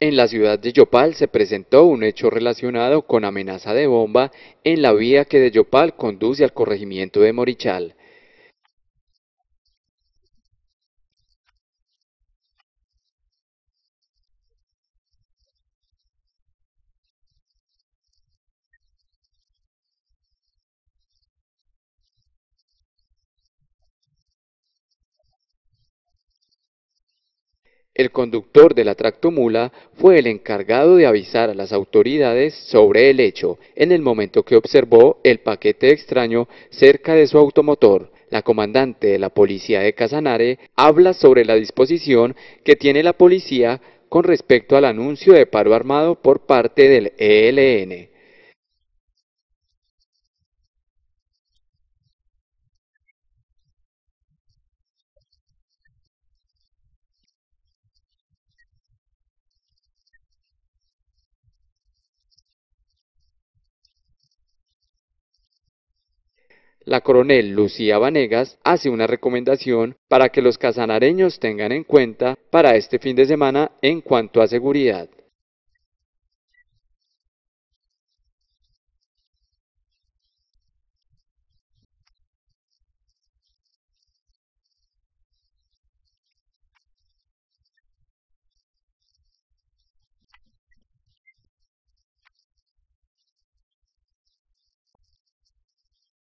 En la ciudad de Yopal se presentó un hecho relacionado con amenaza de bomba en la vía que de Yopal conduce al corregimiento de Morichal. El conductor de la tractomula fue el encargado de avisar a las autoridades sobre el hecho en el momento que observó el paquete extraño cerca de su automotor. La comandante de la policía de Casanare habla sobre la disposición que tiene la policía con respecto al anuncio de paro armado por parte del ELN. la coronel Lucía Vanegas hace una recomendación para que los casanareños tengan en cuenta para este fin de semana en cuanto a seguridad.